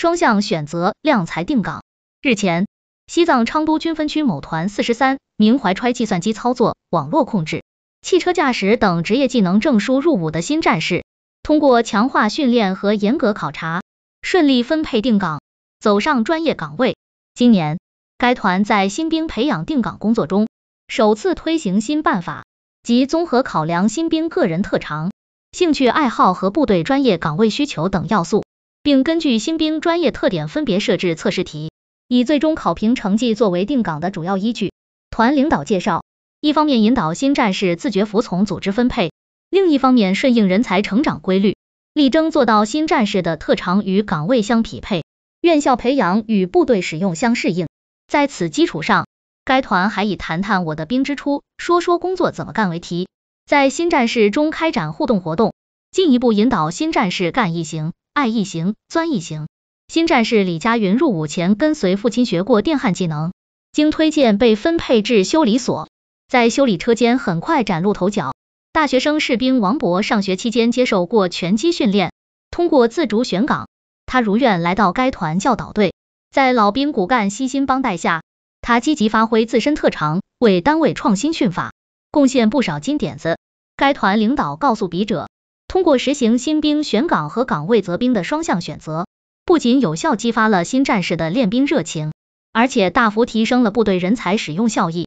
双向选择，量才定岗。日前，西藏昌都军分区某团四十三名怀揣计算机操作、网络控制、汽车驾驶等职业技能证书入伍的新战士，通过强化训练和严格考察，顺利分配定岗，走上专业岗位。今年，该团在新兵培养定岗工作中，首次推行新办法，即综合考量新兵个人特长、兴趣爱好和部队专业岗位需求等要素。并根据新兵专业特点分别设置测试题，以最终考评成绩作为定岗的主要依据。团领导介绍，一方面引导新战士自觉服从组织分配，另一方面顺应人才成长规律，力争做到新战士的特长与岗位相匹配，院校培养与部队使用相适应。在此基础上，该团还以“谈谈我的兵之初，说说工作怎么干”为题，在新战士中开展互动活动。进一步引导新战士干一行爱一行钻一行。新战士李佳云入伍前跟随父亲学过电焊技能，经推荐被分配至修理所，在修理车间很快崭露头角。大学生士兵王博上学期间接受过拳击训练，通过自主选岗，他如愿来到该团教导队，在老兵骨干悉心帮带下，他积极发挥自身特长，为单位创新训法贡献不少金点子。该团领导告诉笔者。通过实行新兵选岗和岗位择兵的双向选择，不仅有效激发了新战士的练兵热情，而且大幅提升了部队人才使用效益。